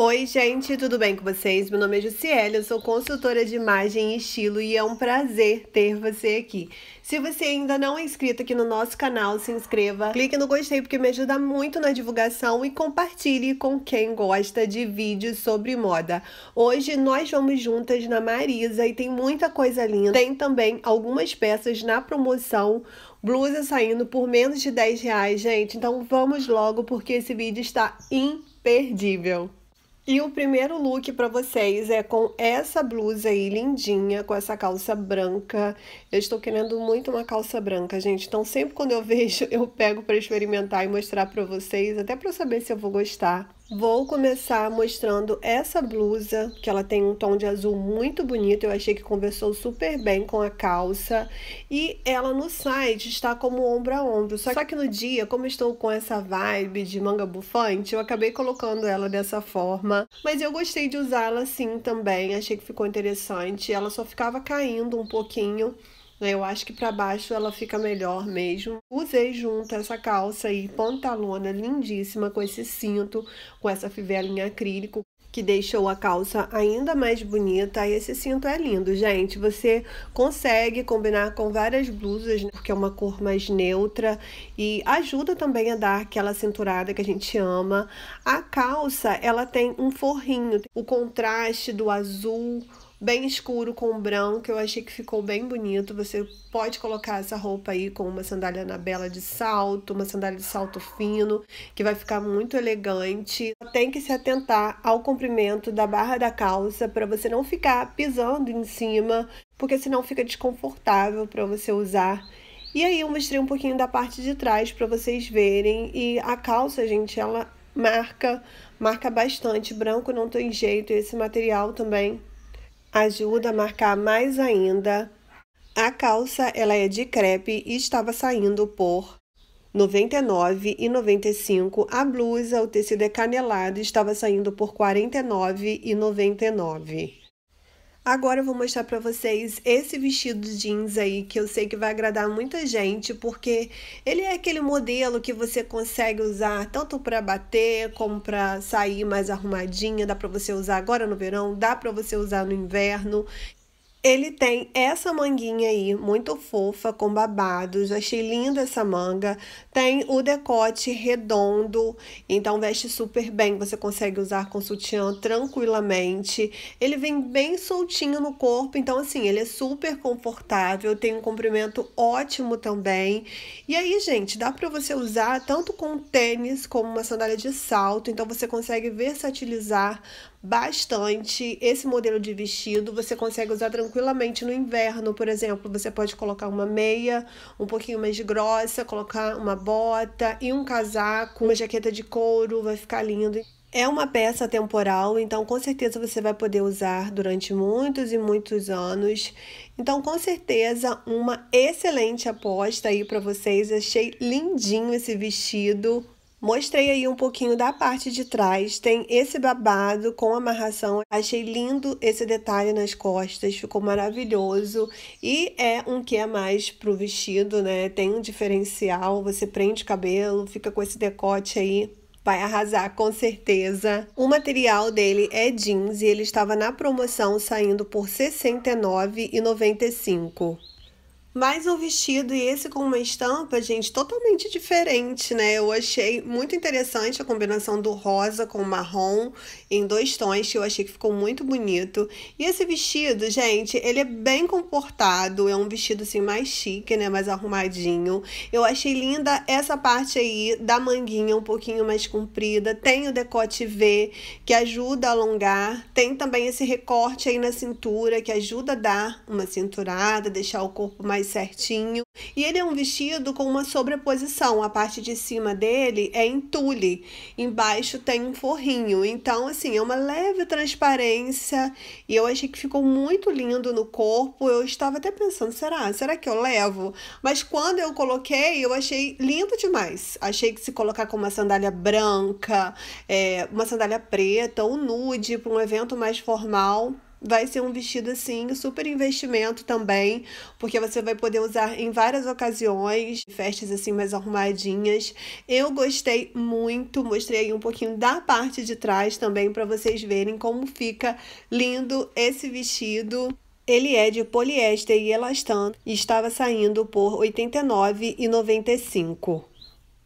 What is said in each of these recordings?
Oi, gente, tudo bem com vocês? Meu nome é Jussiele, eu sou consultora de imagem e estilo e é um prazer ter você aqui. Se você ainda não é inscrito aqui no nosso canal, se inscreva, clique no gostei porque me ajuda muito na divulgação e compartilhe com quem gosta de vídeos sobre moda. Hoje nós vamos juntas na Marisa e tem muita coisa linda. Tem também algumas peças na promoção, blusa saindo por menos de 10 reais, gente. Então vamos logo porque esse vídeo está imperdível. E o primeiro look para vocês é com essa blusa aí lindinha, com essa calça branca. Eu estou querendo muito uma calça branca, gente. Então sempre quando eu vejo, eu pego para experimentar e mostrar para vocês, até para saber se eu vou gostar. Vou começar mostrando essa blusa, que ela tem um tom de azul muito bonito, eu achei que conversou super bem com a calça. E ela no site está como ombro a ombro, só que no dia, como estou com essa vibe de manga bufante, eu acabei colocando ela dessa forma. Mas eu gostei de usá-la assim também, achei que ficou interessante, ela só ficava caindo um pouquinho. Eu acho que para baixo ela fica melhor mesmo. Usei junto essa calça aí, pantalona lindíssima com esse cinto, com essa fivela em acrílico que deixou a calça ainda mais bonita. E esse cinto é lindo, gente. Você consegue combinar com várias blusas, né, porque é uma cor mais neutra e ajuda também a dar aquela cinturada que a gente ama. A calça, ela tem um forrinho, o contraste do azul bem escuro com branco. Eu achei que ficou bem bonito. Você pode colocar essa roupa aí com uma sandália na bela de salto, uma sandália de salto fino, que vai ficar muito elegante. Tem que se atentar ao comprimento da barra da calça para você não ficar pisando em cima, porque senão fica desconfortável para você usar. E aí eu mostrei um pouquinho da parte de trás para vocês verem. E a calça, gente, ela marca, marca bastante. Branco não tem jeito, esse material também ajuda a marcar mais ainda. A calça ela é de crepe e estava saindo por R$ 99,95. A blusa, o tecido é canelado, estava saindo por R$ 49,99. Agora eu vou mostrar para vocês esse vestido jeans aí, que eu sei que vai agradar muita gente, porque ele é aquele modelo que você consegue usar tanto para bater, como para sair mais arrumadinha, dá para você usar agora no verão, dá para você usar no inverno. Ele tem essa manguinha aí, muito fofa, com babados. Achei linda essa manga. Tem o decote redondo, então veste super bem. Você consegue usar com sutiã tranquilamente. Ele vem bem soltinho no corpo, então assim, ele é super confortável. Tem um comprimento ótimo também. E aí, gente, dá pra você usar tanto com tênis como uma sandália de salto. Então você consegue versatilizar bastante esse modelo de vestido. Você consegue usar tranquilamente no inverno, por exemplo. Você pode colocar uma meia um pouquinho mais grossa, colocar uma bota e um casaco, uma jaqueta de couro, vai ficar lindo. É uma peça temporal, então com certeza você vai poder usar durante muitos e muitos anos. Então, com certeza, uma excelente aposta aí para vocês. Achei lindinho esse vestido. Mostrei aí um pouquinho da parte de trás, tem esse babado com amarração, achei lindo esse detalhe nas costas, ficou maravilhoso e é um que é mais pro vestido, né, tem um diferencial, você prende o cabelo, fica com esse decote aí vai arrasar com certeza. O material dele é jeans e ele estava na promoção saindo por R$ 69,95 mais o vestido e esse com uma estampa, gente, totalmente diferente, né? Eu achei muito interessante a combinação do rosa com o marrom em dois tons, que eu achei que ficou muito bonito. E esse vestido, gente, ele é bem comportado, é um vestido assim mais chique, né? Mais arrumadinho. Eu achei linda essa parte aí da manguinha um pouquinho mais comprida. Tem o decote V, que ajuda a alongar. Tem também esse recorte aí na cintura, que ajuda a dar uma cinturada, deixar o corpo mais certinho. E ele é um vestido com uma sobreposição. A parte de cima dele é em tule, embaixo tem um forrinho. Então, assim, é uma leve transparência. E eu achei que ficou muito lindo no corpo. Eu estava até pensando, será? Será que eu levo? Mas quando eu coloquei, eu achei lindo demais. Achei que se colocar com uma sandália branca, é, uma sandália preta ou nude para um evento mais formal vai ser um vestido assim, super investimento também, porque você vai poder usar em várias ocasiões, festas assim mais arrumadinhas. Eu gostei muito, mostrei aí um pouquinho da parte de trás também para vocês verem como fica lindo esse vestido. Ele é de poliéster e elastano e estava saindo por R$ 89,95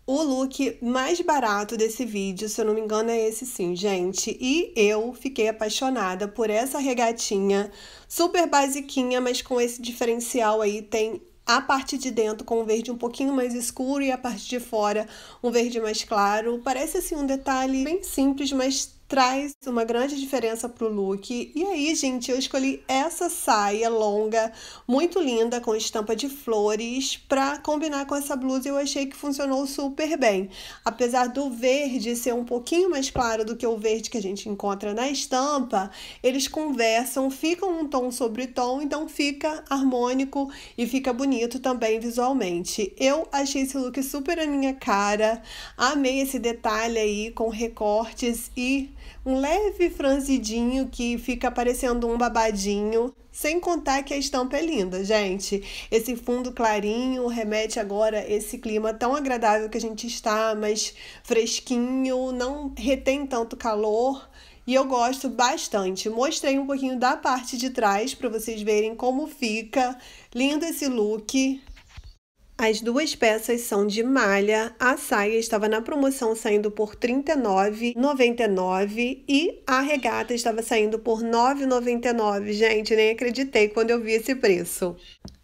o look mais barato desse vídeo, se eu não me engano, é esse sim, gente. E eu fiquei apaixonada por essa regatinha, super basiquinha, mas com esse diferencial aí, tem a parte de dentro com um verde um pouquinho mais escuro e a parte de fora um verde mais claro. Parece assim um detalhe bem simples, mas traz uma grande diferença pro look. E aí, gente, eu escolhi essa saia longa, muito linda, com estampa de flores, para combinar com essa blusa. Eu achei que funcionou super bem. Apesar do verde ser um pouquinho mais claro do que o verde que a gente encontra na estampa, eles conversam, ficam um tom sobre tom, então fica harmônico e fica bonito também visualmente. Eu achei esse look super a minha cara, amei esse detalhe aí com recortes e um leve franzidinho que fica parecendo um babadinho. Sem contar que a estampa é linda, gente. Esse fundo clarinho remete agora a esse clima tão agradável que a gente está, mas fresquinho, não retém tanto calor e eu gosto bastante. Mostrei um pouquinho da parte de trás para vocês verem como fica. Lindo esse look. As duas peças são de malha. A saia estava na promoção saindo por R$ 39,99 e a regata estava saindo por R$ 9,99. Gente, nem acreditei quando eu vi esse preço.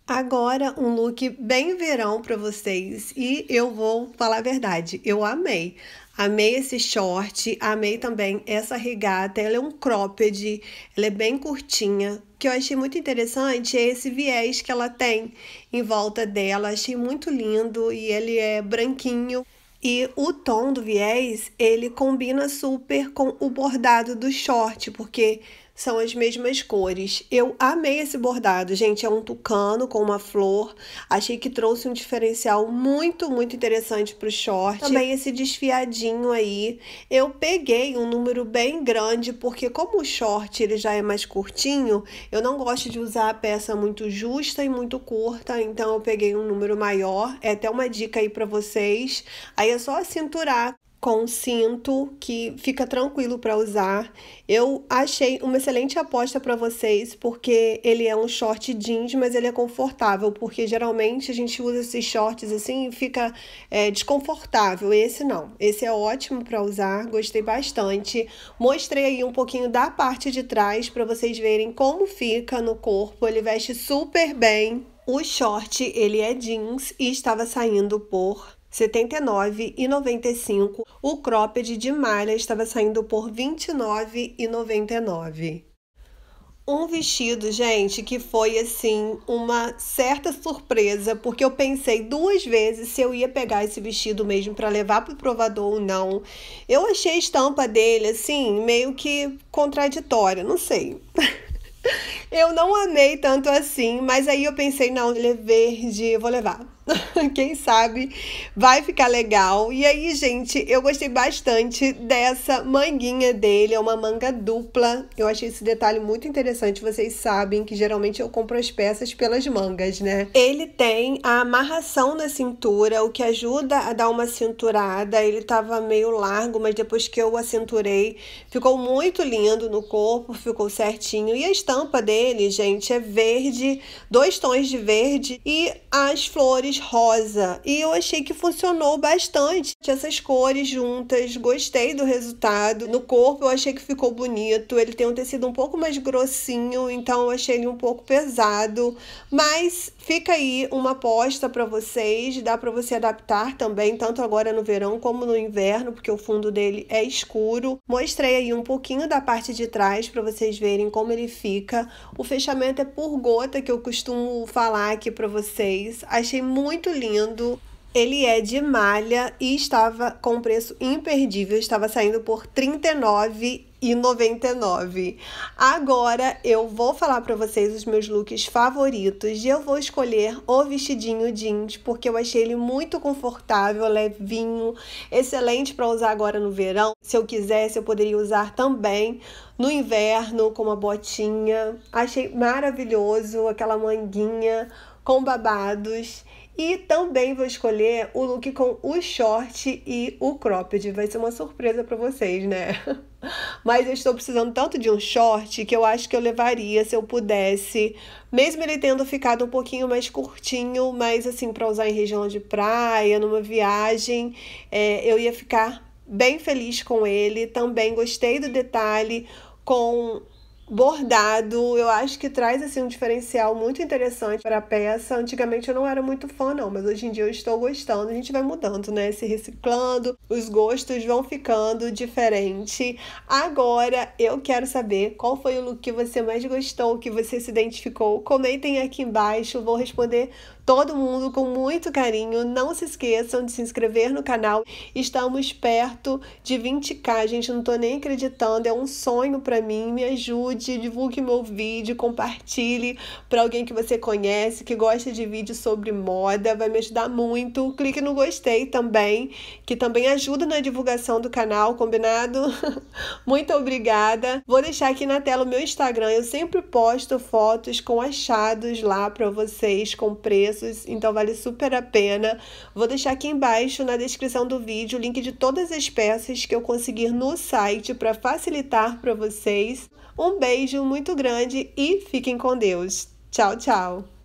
Agora um look bem verão para vocês e eu vou falar a verdade, eu amei. Amei esse short, amei também essa regata, ela é um cropped, ela é bem curtinha, que eu achei muito interessante é esse viés que ela tem em volta dela. Achei muito lindo e ele é branquinho. E o tom do viés, ele combina super com o bordado do short, porque são as mesmas cores. Eu amei esse bordado, gente. É um tucano com uma flor. Achei que trouxe um diferencial muito, muito interessante pro short. Também esse desfiadinho aí. Eu peguei um número bem grande, porque como o short ele já é mais curtinho, eu não gosto de usar a peça muito justa e muito curta, então eu peguei um número maior. É até uma dica aí para vocês. Aí é só cinturar com cinto que fica tranquilo para usar. Eu achei uma excelente aposta para vocês porque ele é um short jeans, mas ele é confortável porque geralmente a gente usa esses shorts assim e fica é, desconfortável. Esse não, esse é ótimo para usar, gostei bastante. Mostrei aí um pouquinho da parte de trás para vocês verem como fica no corpo. Ele veste super bem. O short ele é jeans e estava saindo por 79,95. O cropped de malha estava saindo por 29,99. Um vestido, gente, que foi assim uma certa surpresa, porque eu pensei duas vezes se eu ia pegar esse vestido mesmo para levar pro provador ou não. Eu achei a estampa dele assim meio que contraditória, não sei. eu não amei tanto assim, mas aí eu pensei, não, ele é verde, eu vou levar. Quem sabe vai ficar legal. E aí, gente, eu gostei bastante dessa manguinha dele. É uma manga dupla. Eu achei esse detalhe muito interessante. Vocês sabem que geralmente eu compro as peças pelas mangas, né? Ele tem a amarração na cintura, o que ajuda a dar uma cinturada. Ele tava meio largo, mas depois que eu acinturei ficou muito lindo no corpo, ficou certinho. E a estampa dele, gente, é verde, dois tons de verde e as flores rosa e eu achei que funcionou bastante. Essas cores juntas, gostei do resultado. No corpo eu achei que ficou bonito, ele tem um tecido um pouco mais grossinho, então eu achei ele um pouco pesado, mas fica aí uma aposta para vocês, dá para você adaptar também, tanto agora no verão como no inverno, porque o fundo dele é escuro. Mostrei aí um pouquinho da parte de trás para vocês verem como ele fica. O fechamento é por gota que eu costumo falar aqui para vocês. Achei muito muito lindo. Ele é de malha e estava com preço imperdível, estava saindo por R$ 39,99. Agora eu vou falar para vocês os meus looks favoritos e eu vou escolher o vestidinho jeans porque eu achei ele muito confortável, levinho, excelente para usar agora no verão. Se eu quisesse, eu poderia usar também no inverno com uma botinha. Achei maravilhoso aquela manguinha com babados. E também vou escolher o look com o short e o cropped. Vai ser uma surpresa para vocês, né? Mas eu estou precisando tanto de um short que eu acho que eu levaria se eu pudesse, mesmo ele tendo ficado um pouquinho mais curtinho, mas assim, para usar em região de praia, numa viagem, é, eu ia ficar bem feliz com ele. Também gostei do detalhe com bordado, eu acho que traz assim um diferencial muito interessante para a peça. Antigamente eu não era muito fã não, mas hoje em dia eu estou gostando. A gente vai mudando, né? Se reciclando, os gostos vão ficando diferente. Agora eu quero saber qual foi o look que você mais gostou, que você se identificou. Comentem aqui embaixo, vou responder todo mundo com muito carinho. Não se esqueçam de se inscrever no canal. Estamos perto de 20k, gente. Não tô nem acreditando. É um sonho para mim. Me ajude, divulgue meu vídeo, compartilhe para alguém que você conhece, que gosta de vídeo sobre moda. Vai me ajudar muito. Clique no gostei também, que também ajuda na divulgação do canal, combinado? muito obrigada. Vou deixar aqui na tela o meu Instagram. Eu sempre posto fotos com achados lá para vocês com preço preços, então vale super a pena. Vou deixar aqui embaixo na descrição do vídeo o link de todas as peças que eu conseguir no site para facilitar para vocês. Um beijo muito grande e fiquem com Deus. Tchau, tchau!